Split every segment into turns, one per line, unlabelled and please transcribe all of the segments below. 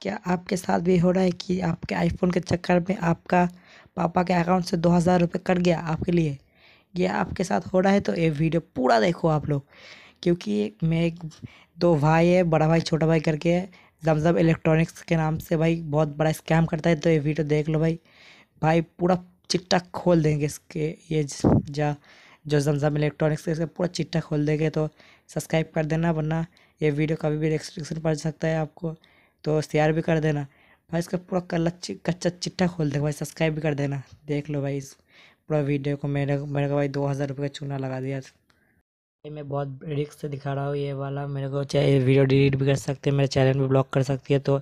क्या आपके साथ भी हो रहा है कि आपके आईफोन के चक्कर में आपका पापा के अकाउंट से दो हज़ार रुपये कट गया आपके लिए ये आपके साथ हो रहा है तो ये वीडियो पूरा देखो आप लोग क्योंकि एक दो भाई है बड़ा भाई छोटा भाई करके जमजम इलेक्ट्रॉनिक्स के नाम से भाई बहुत बड़ा स्कैम करता है तो ये वीडियो देख लो भाई भाई पूरा चिट्टा खोल देंगे इसके ये जा जो जमजम इलेक्ट्रॉनिक्स इसका पूरा चिट्टा खोल देंगे तो सब्सक्राइब कर देना वरना ये वीडियो कभी भी रेस्ट्रिक्शन पड़ सकता है आपको तो शेयर भी कर देना भाई इसका पूरा कलच कच्चा चिट्ठा खोल देगा भाई सब्सक्राइब भी कर देना देख लो भाई पूरा वीडियो को मेरे मेरे को भाई दो हज़ार रुपये का चूना लगा दिया भाई मैं बहुत रिक्स से दिखा रहा हूँ ये वाला मेरे को चाहे वीडियो डिलीट भी कर सकते हैं मेरे चैनल भी ब्लॉक कर सकती है तो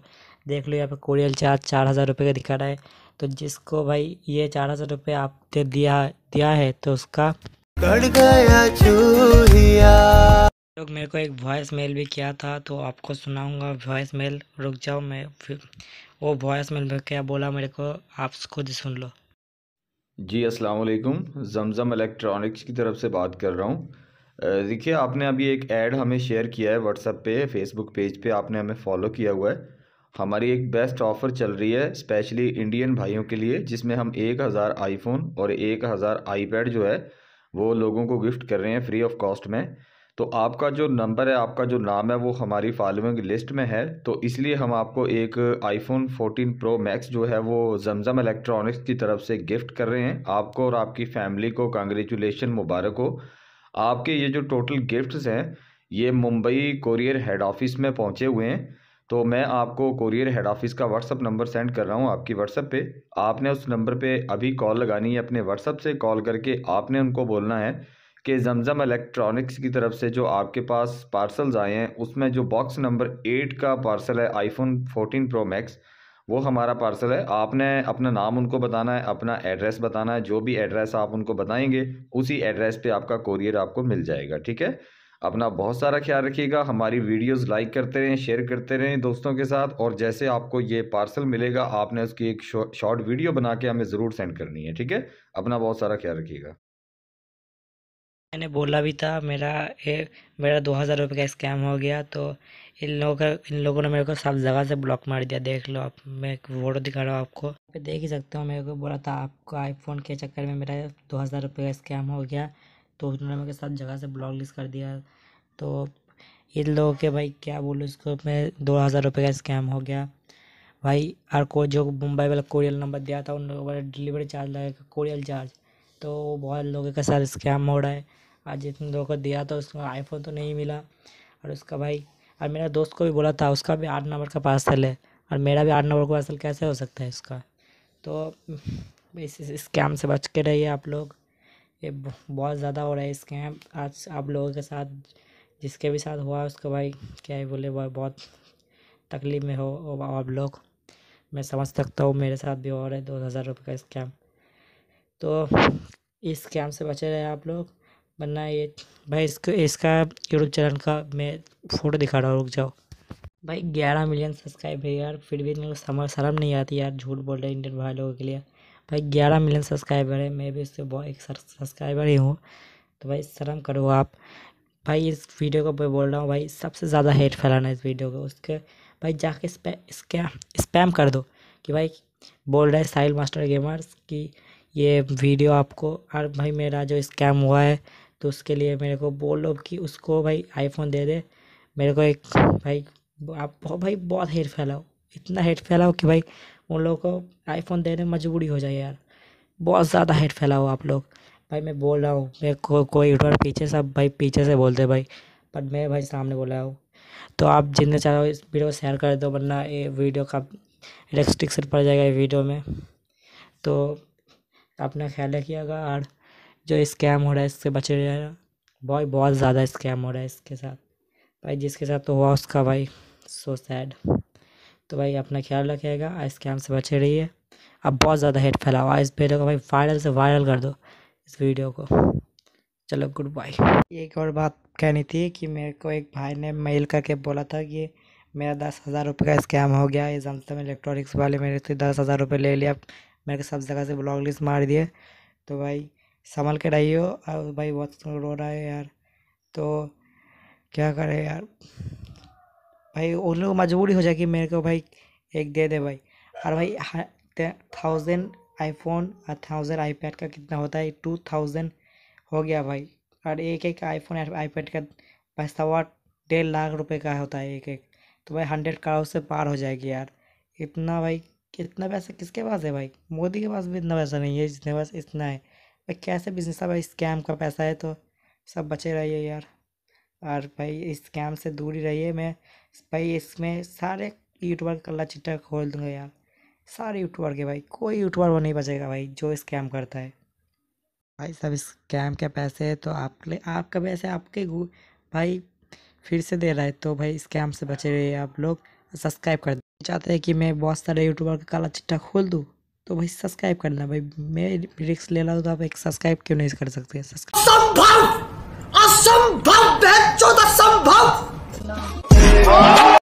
देख लो यहाँ पे कोरियल चार्ज चार हज़ार रुपये का दिखा रहा है तो जिसको भाई ये चार हज़ार रुपये आपने दिया दिया है तो उसका लोग मेरे को एक वॉइस मेल भी किया था तो आपको सुनाऊंगा वॉइस मेल रुक जाओ मैं वो वॉइस मेल में क्या बोला मेरे को आप खुद सुन लो
जी अस्सलाम वालेकुम जमजम इलेक्ट्रॉनिक्स की तरफ से बात कर रहा हूँ देखिए आपने अभी एक ऐड हमें शेयर किया है व्हाट्सएप पे फेसबुक पेज पे आपने हमें फॉलो किया हुआ है हमारी एक बेस्ट ऑफ़र चल रही है स्पेशली इंडियन भाइयों के लिए जिसमें हम एक हज़ार आईफोन और एक हज़ार आईपैड जो है वो लोगों को गिफ्ट कर रहे हैं फ्री ऑफ कॉस्ट में तो आपका जो नंबर है आपका जो नाम है वो हमारी फॉलोइंग लिस्ट में है तो इसलिए हम आपको एक आईफोन 14 प्रो मैक्स जो है वो जमजम इलेक्ट्रॉनिक्स की तरफ से गिफ्ट कर रहे हैं आपको और आपकी फैमिली को कंग्रेचुलेशन मुबारक हो आपके ये जो टोटल गिफ्ट्स हैं ये मुंबई कोरियर हेड ऑफिस में पहुँचे हुए हैं तो मैं आपको कोरियर हेड ऑफिस का व्हाट्सअप नंबर सेंड कर रहा हूँ आपकी व्हाट्सअप पे आपने उस नंबर पे अभी कॉल लगानी है अपने व्हाट्सअप से कॉल करके आपने उनको बोलना है के जमज़म इलेक्ट्रॉनिक्स की तरफ से जो आपके पास पार्सल्स आए हैं उसमें जो बॉक्स नंबर एट का पार्सल है आईफोन फोर्टीन प्रो मैक्स वो हमारा पार्सल है आपने अपना नाम उनको बताना है अपना एड्रेस बताना है जो भी एड्रेस आप उनको बताएंगे उसी एड्रेस पे आपका कोरियर आपको मिल जाएगा ठीक है अपना बहुत सारा ख्याल रखिएगा हमारी वीडियोस लाइक करते रहें शेयर करते रहें दोस्तों के साथ और जैसे आपको ये पार्सल मिलेगा आपने उसकी एक शॉर्ट वीडियो बना के हमें ज़रूर सेंड करनी है ठीक है अपना बहुत सारा ख्याल रखिएगा
मैंने बोला भी था मेरा ए, मेरा दो हज़ार रुपये का स्कैम हो गया तो इन लोगों का इन लोगों ने मेरे को सब जगह से ब्लॉक मार दिया देख लो आप मैं एक फोटो दिखा रहा हूँ आपको आप देख ही सकते हो मेरे को बोला था आपको आईफोन के चक्कर में मेरा दो हज़ार रुपये का स्कैम हो गया तो उन्होंने मेरे को सब जगह से ब्लॉक लिस्ट कर दिया तो इन लोगों के भाई क्या बोलूँ इसको मैं दो हज़ार रुपये का स्कैम हो गया भाई और को जो मुंबई वाला कोरियल नंबर दिया था उन लोगों का डिलीवरी चार्ज लगेगा कोरियल चार्ज तो बहुत लोगों के साथ स्कैम हो रहा है आज जितने लोगों को दिया था उसको आईफोन तो नहीं मिला और उसका भाई और मेरा दोस्त को भी बोला था उसका भी आठ नंबर का पार्सल है और मेरा भी आठ नंबर का पार्सल कैसे हो सकता है इसका तो इस स्कैम से बच के रहिए आप लोग ये बहुत ज़्यादा हो रहा है स्कैम आज आप लोगों के साथ जिसके भी साथ हुआ उसका भाई क्या ही बोले भाई बहुत तकलीफ़ में हो आप लोग मैं समझ सकता हूँ मेरे साथ भी हो रहा है दो हज़ार रुपये का स्कैम तो इस स्कैम से बचे रहे आप लोग वरना ये भाई इसको इसका यूट्यूब चैनल का मैं फ़ोटो दिखा रहा हूँ रुक जाओ भाई ग्यारह मिलियन सब्सक्राइब है यार फिर भी मेरे को शर्म नहीं आती यार झूठ बोल रहे इंडियन भाई लोगों के लिए भाई ग्यारह मिलियन सब्सक्राइबर है मैं भी उससे बहुत एक सब्सक्राइबर ही हूँ तो भाई शर्म करो आप भाई इस वीडियो को मैं बोल रहा हूँ भाई सबसे ज़्यादा हेट फैलाना इस वीडियो को उसके भाई जाके इसके स्पैम कर दो कि भाई बोल रहे हैं साहिल मास्टर गेमर्स कि ये वीडियो आपको और भाई मेरा जो स्कैम हुआ है तो उसके लिए मेरे को बोल लो कि उसको भाई आईफोन दे दे मेरे को एक भाई आप बहुत भाई बहुत हेट फैलाओ इतना हेट फैलाओ कि भाई उन लोगों को आईफोन देने मजबूरी हो जाए यार बहुत ज़्यादा हेट फैलाओ आप लोग भाई मैं बोल रहा हूँ मेरे को कोई यूट्यूबर पीछे सब भाई पीछे से बोलते भाई पर मैं भाई सामने बोल रहा हूँ तो आप जितने हो इस वीडियो को शेयर कर दो वरना ये वीडियो का रेस्ट्रिक्शन पड़ जाएगा ये वीडियो में तो अपना ख्याल रखिएगा और जो स्कैम हो रहा है इससे बचे रहा भाई बहुत ज़्यादा स्कैम हो रहा है इसके साथ भाई जिसके साथ तो हुआ उसका भाई सो सैड तो भाई अपना ख्याल रखिएगा स्कैम से बचे रहिए अब बहुत ज़्यादा हेट फैलाओ इस वीडियो को भाई वायरल से वायरल कर दो इस वीडियो को चलो गुड बाय एक और बात कहनी थी कि मेरे को एक भाई ने मेल करके बोला था कि मेरा दस हज़ार रुपये का स्कैम हो गया ये में इलेक्ट्रॉनिक्स वाले मेरे से दस हज़ार रुपये ले लिया मेरे को सब जगह से ब्लॉग लिस्ट मार दिए तो भाई संभल के रहिए और भाई बहुत रो रहा है यार तो क्या करें यार भाई उन लोग मजबूरी हो जाए कि मेरे को भाई एक दे दे भाई और भाई थाउजेंड हाँ, आईफोन और थाउजेंड आईपैड का कितना होता है टू थाउजेंड हो गया भाई और एक एक आईफोन आईपैड का पैसा डेढ़ लाख रुपए का होता है एक एक तो भाई हंड्रेड करोड़ से पार हो जाएगी यार इतना भाई कितना पैसा किसके पास है भाई मोदी के पास भी इतना पैसा नहीं है जितने पास इतना है भाई कैसे बिजनेस है भाई स्कैम का पैसा है तो सब बचे रहिए यार और भाई इस स्कैम से दूर ही रहिए मैं भाई इसमें सारे यूट्यूबर कल्ला चिट्टा खोल दूंगा यार सारे यूट्यूबर के भाई कोई यूट्यूबर वो नहीं बचेगा भाई जो स्कैम करता है भाई सब स्कैम के पैसे है तो आपके लिए आपका पैसे आपके भाई फिर से दे रहा है तो भाई स्कैम से बचे रहिए आप लोग सब्सक्राइब कर चाहते हैं कि मैं बहुत सारे यूट्यूबर का काला चिट्टा खोल दूँ तो भाई सब्सक्राइब करना भाई मैं रिक्स ले रहा हूँ तो आप एक सब्सक्राइब क्यों नहीं कर सकते असंभव